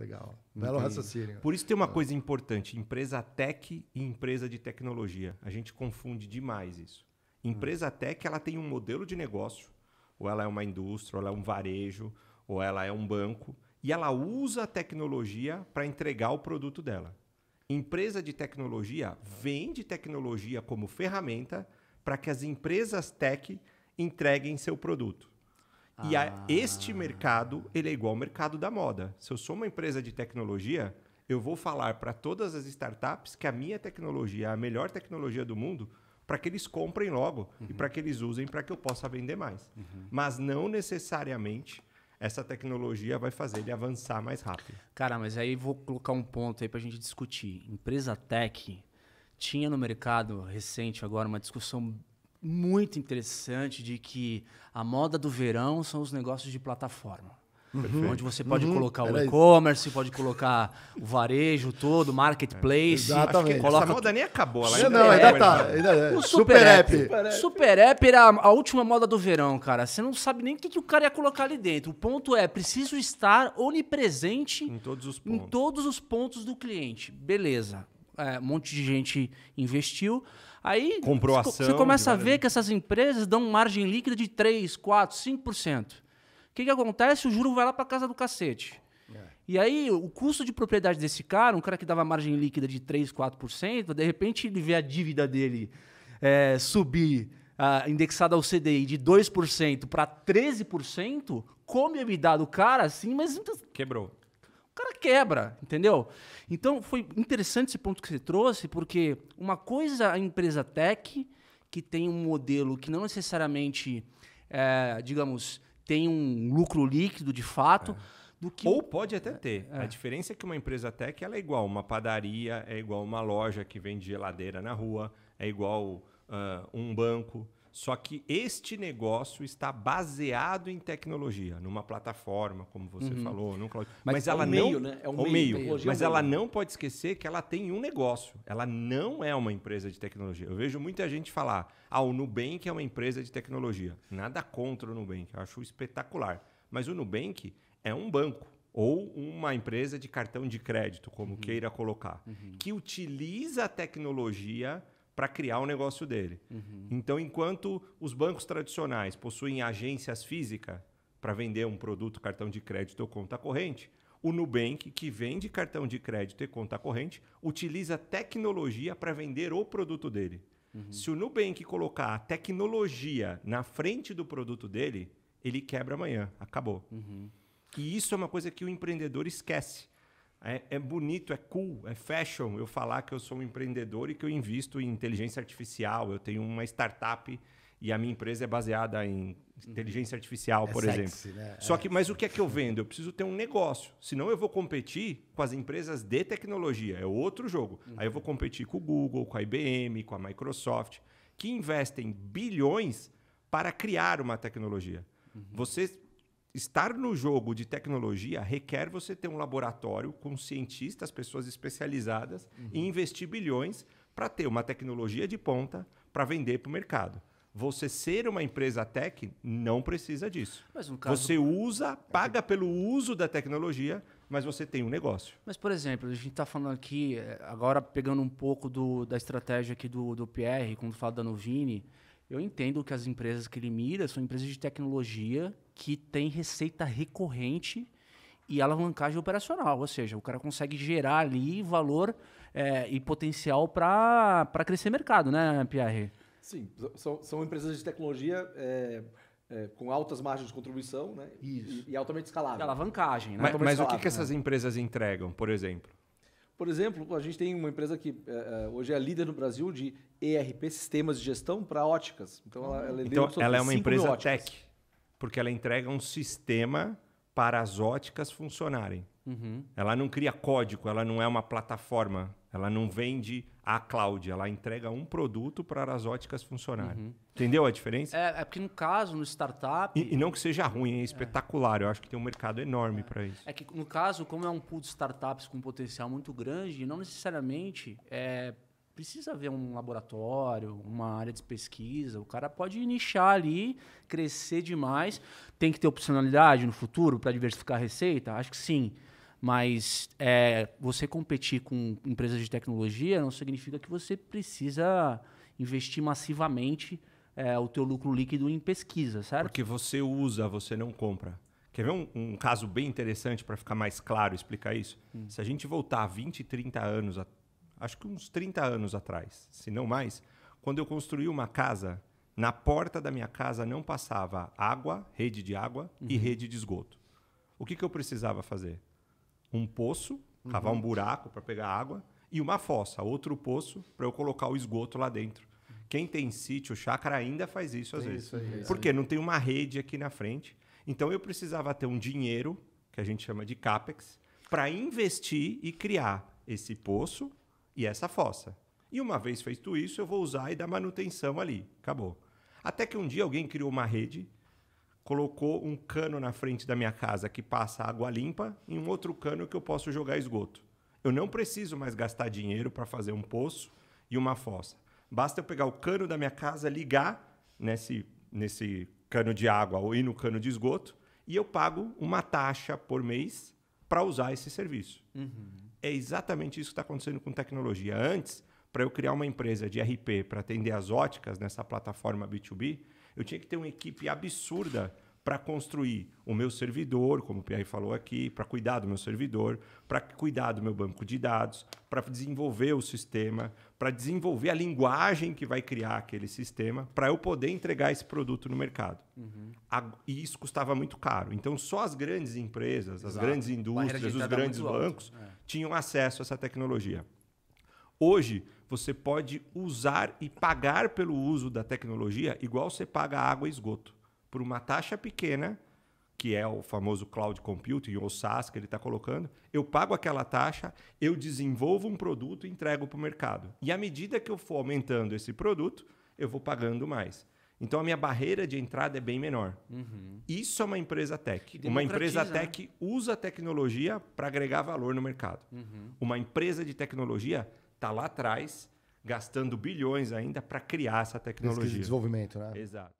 Legal. Belo raciocínio. Por isso tem uma coisa importante: empresa tech e empresa de tecnologia. A gente confunde demais isso. Empresa hum. tech ela tem um modelo de negócio, ou ela é uma indústria, ou ela é um varejo, ou ela é um banco, e ela usa a tecnologia para entregar o produto dela. Empresa de tecnologia hum. vende tecnologia como ferramenta para que as empresas tech entreguem seu produto. Ah. E a, ah. este mercado, ele é igual ao mercado da moda. Se eu sou uma empresa de tecnologia, eu vou falar para todas as startups que a minha tecnologia é a melhor tecnologia do mundo para que eles comprem logo uhum. e para que eles usem para que eu possa vender mais. Uhum. Mas não necessariamente essa tecnologia vai fazer ele avançar mais rápido. Cara, mas aí vou colocar um ponto aí para a gente discutir. Empresa tech tinha no mercado recente agora uma discussão muito interessante de que a moda do verão são os negócios de plataforma. Uhum. Onde você pode uhum. colocar o e-commerce, pode colocar o varejo todo, marketplace. É. Exatamente. Coloca... Essa moda nem acabou. Ela ainda não, é ainda tá. Ainda é. O Super, Super app. app. Super App era a última moda do verão, cara. Você não sabe nem o que, que o cara ia colocar ali dentro. O ponto é, preciso estar onipresente em todos os pontos, todos os pontos do cliente. Beleza é, um monte de gente investiu. Aí Comprou ação, você começa a ver que essas empresas dão margem líquida de 3, 4, 5%. O que, que acontece? O juro vai lá para casa do cacete. É. E aí, o custo de propriedade desse cara, um cara que dava margem líquida de 3, 4%, de repente ele vê a dívida dele é, subir uh, indexada ao CDI de 2% para 13%, come a vida do cara assim, mas. Tá Quebrou cara quebra, entendeu? Então foi interessante esse ponto que você trouxe, porque uma coisa a empresa tech, que tem um modelo que não necessariamente, é, digamos, tem um lucro líquido de fato. É. Do que Ou pode até ter. É, é. A diferença é que uma empresa tech ela é igual uma padaria, é igual uma loja que vende geladeira na rua, é igual uh, um banco. Só que este negócio está baseado em tecnologia, numa plataforma, como você uhum. falou, num cloud. Mas, mas é ela é um não, meio, né? É um é meio. meio. Mas ela não pode esquecer que ela tem um negócio. Ela não é uma empresa de tecnologia. Eu vejo muita gente falar: "Ah, o Nubank é uma empresa de tecnologia". Nada contra o Nubank, eu acho espetacular. Mas o Nubank é um banco ou uma empresa de cartão de crédito, como uhum. queira colocar, uhum. que utiliza a tecnologia para criar o negócio dele. Uhum. Então, enquanto os bancos tradicionais possuem agências físicas para vender um produto, cartão de crédito ou conta corrente, o Nubank, que vende cartão de crédito e conta corrente, utiliza tecnologia para vender o produto dele. Uhum. Se o Nubank colocar a tecnologia na frente do produto dele, ele quebra amanhã, acabou. Uhum. E isso é uma coisa que o empreendedor esquece. É, é, bonito, é cool, é fashion eu falar que eu sou um empreendedor e que eu invisto em inteligência artificial. Eu tenho uma startup e a minha empresa é baseada em inteligência artificial, é por sexy, exemplo. Né? É. Só que, mas o que é que eu vendo? Eu preciso ter um negócio. Senão eu vou competir com as empresas de tecnologia. É outro jogo. Uhum. Aí eu vou competir com o Google, com a IBM, com a Microsoft, que investem bilhões para criar uma tecnologia. Uhum. Você estar no jogo de tecnologia requer você ter um laboratório com cientistas, pessoas especializadas uhum. e investir bilhões para ter uma tecnologia de ponta para vender para o mercado. Você ser uma empresa tech não precisa disso. caso... Você usa, paga pelo uso da tecnologia, mas você tem um negócio. Mas, por exemplo, a gente está falando aqui, eh, agora pegando um pouco do, da estratégia aqui do, do Pierre, quando fala da Novini, eu entendo que as empresas que ele mira são empresas de tecnologia que têm receita recorrente e alavancagem operacional, ou seja, o cara consegue gerar ali valor é, e potencial para crescer mercado, né, Pierre? Sim, são, são empresas de tecnologia é, é, com altas margens de contribuição né, e, e, altamente escalável. E alavancagem, né? Mas, mas escalável, o que, que essas né? empresas entregam, por exemplo? Por exemplo, a gente tem uma empresa que é, é hoje é líder no Brasil de ERP, sistemas de gestão para óticas. Então, ela, ela é, então, ela é uma empresa tech, porque ela entrega um sistema para as óticas funcionarem. Uhum. Ela não cria código, ela não é uma plataforma, ela não vende a cloud, ela entrega um produto para as óticas funcionarem. Uhum. Entendeu a diferença? É, é, porque no caso, no startup. E, e não que seja ruim, é espetacular. É. Eu acho que tem um mercado enorme é. para isso. É que no caso, como é um pool de startups com potencial muito grande, não necessariamente é, precisa haver um laboratório, uma área de pesquisa. O cara pode nichar ali, crescer demais. Tem que ter opcionalidade no futuro para diversificar a receita? Acho que sim. Mas é, você competir com empresas de tecnologia não significa que você precisa investir massivamente é, o teu lucro líquido em pesquisa, certo? Porque você usa, você não compra. Quer ver um, um caso bem interessante para ficar mais claro explicar isso? Hum. Se a gente voltar 20, 30 anos, a, acho que uns 30 anos atrás, se não mais, quando eu construí uma casa, na porta da minha casa não passava água, rede de água uhum. e rede de esgoto. O que, que eu precisava fazer? um poço, uhum. cavar um uhum. buraco para pegar água, e uma fossa, outro poço, para eu colocar o esgoto lá dentro. Quem tem sítio, chácara, ainda faz isso às é vezes. Isso aí, é. Porque é não tem uma rede aqui na frente. Então eu precisava ter um dinheiro, que a gente chama de CAPEX, para investir e criar esse poço e essa fossa. E uma vez feito isso, eu vou usar e dar manutenção ali. Acabou. Até que um dia alguém criou uma rede colocou um cano na frente da minha casa que passa água limpa e um outro cano que eu posso jogar esgoto. Eu não preciso mais gastar dinheiro para fazer um poço e uma fossa. Basta eu pegar o cano da minha casa, ligar nesse, nesse cano de água ou ir no cano de esgoto e eu pago uma taxa por mês para usar esse serviço. Uhum. É exatamente isso que está acontecendo com tecnologia. Antes, para eu criar uma empresa de RP para atender as óticas nessa plataforma B2B, eu tinha que ter uma equipe absurda para construir o meu servidor, como o Pierre falou aqui, para cuidar do meu servidor, para cuidar do meu banco de dados, para desenvolver o sistema, para desenvolver a linguagem que vai criar aquele sistema, para eu poder entregar esse produto no mercado. Uhum. e isso custava muito caro. Então, só as grandes empresas, Exato. as grandes indústrias, os é grandes bancos é. tinham acesso a essa tecnologia. Hoje, você pode usar e pagar pelo uso da tecnologia igual você paga água e esgoto, por uma taxa pequena, que é o famoso cloud computing ou SaaS que ele está colocando. Eu pago aquela taxa, eu desenvolvo um produto e entrego para o mercado. E à medida que eu for aumentando esse produto, eu vou pagando mais. Então a minha barreira de entrada é bem menor. Uhum. Isso é uma empresa tech. Uma empresa né? tech usa tecnologia para agregar valor no mercado. Uhum. Uma empresa de tecnologia está lá atrás, gastando bilhões ainda para criar essa tecnologia. de desenvolvimento, né? Exato.